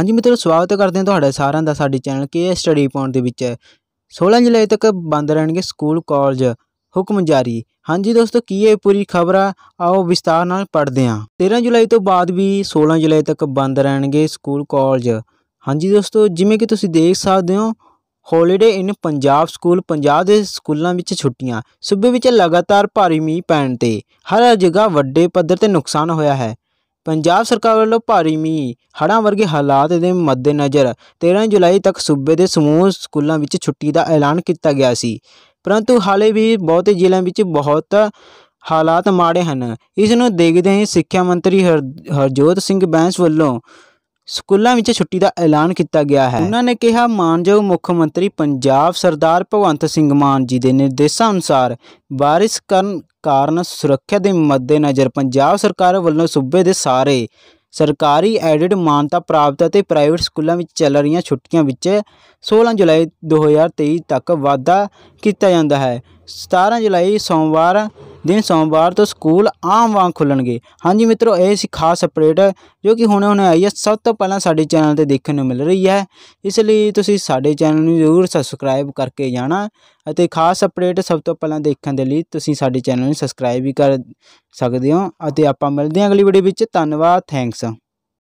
ਹਾਂਜੀ ਮਿੱਤਰੋ ਸਵਾਗਤ ਕਰਦੇ ਹਾਂ ਤੁਹਾਡਾ ਸਾਰਿਆਂ ਦਾ ਸਾਡੇ ਚੈਨਲ ਕੇ ਸਟੱਡੀ ਪੁਆਇੰਟ ਦੇ ਵਿੱਚ 16 ਜੁਲਾਈ ਤੱਕ ਬੰਦ ਰਹਿਣਗੇ ਸਕੂਲ ਕਾਲਜ ਹੁਕਮ ਜਾਰੀ ਹਾਂਜੀ ਦੋਸਤੋ ਕੀ ਇਹ ਪੂਰੀ ਖਬਰ ਆ ਆਓ ਵਿਸਤਾਰ ਨਾਲ ਪੜ੍ਹਦੇ ਹਾਂ 13 ਜੁਲਾਈ ਤੋਂ ਬਾਅਦ ਵੀ 16 ਜੁਲਾਈ ਤੱਕ ਬੰਦ ਰਹਿਣਗੇ ਸਕੂਲ ਕਾਲਜ ਹਾਂਜੀ ਦੋਸਤੋ ਜਿਵੇਂ ਕਿ ਤੁਸੀਂ ਦੇਖ ਸਕਦੇ ਹੋ holiday in Punjab school Punjab ਦੇ ਸਕੂਲਾਂ ਵਿੱਚ ਛੁੱਟੀਆਂ ਸੂਬੇ ਵਿੱਚ ਲਗਾਤਾਰ ਭਾਰੀ ਮੀਂਹ ਪੈਣ ਤੇ ਹਰ ਜਗ੍ਹਾ ਵੱਡੇ ਪੱਧਰ ਤੇ ਨੁਕਸਾਨ ਹੋਇਆ ਹੈ ਪੰਜਾਬ ਸਰਕਾਰ ਵੱਲੋਂ ਭਾਰੀ ਮੀਂਹ ਹੜ੍ਹਾਂ ਵਰਗੇ ਹਾਲਾਤ ਦੇ ਮੱਦੇਨਜ਼ਰ 13 ਜੁਲਾਈ ਤੱਕ ਸੂਬੇ ਦੇ ਸਮੂਹ ਸਕੂਲਾਂ ਵਿੱਚ ਛੁੱਟੀ ਦਾ ਐਲਾਨ ਕੀਤਾ ਗਿਆ ਸੀ ਪਰੰਤੂ ਹਾਲੇ ਵੀ ਬਹੁਤੇ ਜ਼ਿਲ੍ਹਿਆਂ ਵਿੱਚ ਬਹੁਤ ਹਾਲਾਤ ਮਾੜੇ ਹਨ ਇਸ ਨੂੰ ਦੇਖਦੇ ਹੋਏ ਸਿੱਖਿਆ ਮੰਤਰੀ ਹਰਜੋਤ ਸਿੰਘ ਬੈਂਸ ਵੱਲੋਂ ਸਕੂਲਾਂ ਵਿੱਚ ਛੁੱਟੀ ਦਾ ਐਲਾਨ ਕੀਤਾ ਗਿਆ ਹੈ ਉਹਨਾਂ ਨੇ ਕਿਹਾ ਮਾਨਯੋਗ ਮੁੱਖ ਮੰਤਰੀ ਪੰਜਾਬ ਸਰਦਾਰ ਭਗਵੰਤ ਸਿੰਘ ਮਾਨ ਜੀ ਦੇ ਨਿਰਦੇਸ਼ਾਂ ਅਨੁਸਾਰ بارش ਕਰਨ ਕਾਰਨ ਸੁਰੱਖਿਆ ਦੇ ਮੱਦੇਨਜ਼ਰ ਪੰਜਾਬ ਸਰਕਾਰ ਵੱਲੋਂ ਸੂਬੇ ਦੇ ਸਾਰੇ ਸਰਕਾਰੀ ਐਡਿਡ ਮਾਨਤਾ ਪ੍ਰਾਪਤ ਅਤੇ ਪ੍ਰਾਈਵੇਟ ਸਕੂਲਾਂ ਵਿੱਚ ਚੱਲ ਰਹੀਆਂ ਛੁੱਟੀਆਂ ਵਿੱਚ 16 ਜੁਲਾਈ 2023 ਤੱਕ ਵਾਧਾ ਕੀਤਾ ਜਾਂਦਾ ਹੈ 17 ਜੁਲਾਈ ਸੋਮਵਾਰ ਦਿਨ ਸੋਮਵਾਰ ਤੋਂ ਸਕੂਲ ਆਮ ਵਾਂਗ ਖੁੱਲਣਗੇ ਹਾਂਜੀ ਮਿੱਤਰੋ ਇਹ ਸੀ ਖਾਸ ਅਪਡੇਟ ਜੋ ਕਿ ਹੁਣੇ ਹੁਣੇ ਆਈ ਹੈ ਸਭ ਤੋਂ ਪਹਿਲਾਂ ਸਾਡੇ ਚੈਨਲ ਤੇ ਦੇਖਣ ਨੂੰ ਮਿਲ ਰਹੀ ਹੈ ਇਸ ਲਈ ਤੁਸੀਂ ਸਾਡੇ ਚੈਨਲ ਨੂੰ ਜ਼ਰੂਰ ਸਬਸਕ੍ਰਾਈਬ ਕਰਕੇ ਜਾਣਾ ਅਤੇ ਖਾਸ ਅਪਡੇਟ ਸਭ ਤੋਂ ਪਹਿਲਾਂ ਦੇਖਣ ਦੇ ਲਈ ਤੁਸੀਂ ਸਾਡੇ ਚੈਨਲ ਨੂੰ ਸਬਸਕ੍ਰਾਈਬ ਵੀ ਕਰ ਸਕਦੇ ਹੋ ਅਤੇ ਆਪਾਂ ਮਿਲਦੇ ਹਾਂ ਅਗਲੀ ਵੀਡੀਓ ਵਿੱਚ ਧੰਨਵਾਦ ਥੈਂਕਸ